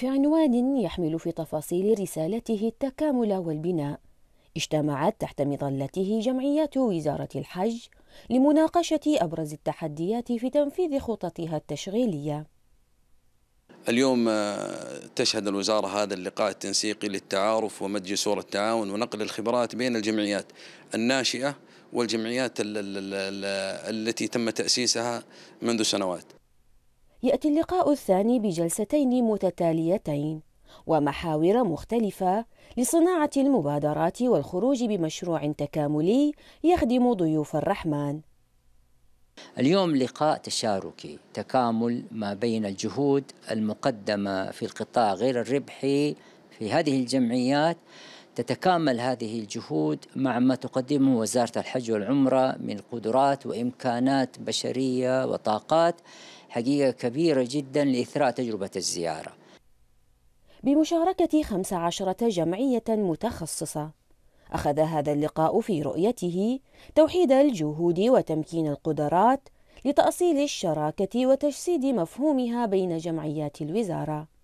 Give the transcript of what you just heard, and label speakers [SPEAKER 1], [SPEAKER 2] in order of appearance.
[SPEAKER 1] في عنوان يحمل في تفاصيل رسالته التكامل والبناء اجتمعت تحت مظلته جمعيات وزارة الحج لمناقشة أبرز التحديات في تنفيذ خططها التشغيلية
[SPEAKER 2] اليوم آه، تشهد الوزارة هذا اللقاء التنسيقي للتعارف ومجلس جسور التعاون ونقل الخبرات بين الجمعيات الناشئة والجمعيات التي تم تأسيسها منذ سنوات
[SPEAKER 1] يأتي اللقاء الثاني بجلستين متتاليتين ومحاور مختلفة لصناعة المبادرات والخروج بمشروع تكاملي يخدم ضيوف الرحمن.
[SPEAKER 3] اليوم لقاء تشاركي تكامل ما بين الجهود المقدمة في القطاع غير الربحي في هذه الجمعيات تتكامل هذه الجهود مع ما تقدمه وزارة الحج والعمرة من قدرات وإمكانات بشرية وطاقات حقيقة كبيرة جدا لإثراء تجربة الزيارة
[SPEAKER 1] بمشاركة 15 جمعية متخصصة أخذ هذا اللقاء في رؤيته توحيد الجهود وتمكين القدرات لتأصيل الشراكة وتجسيد مفهومها بين جمعيات الوزارة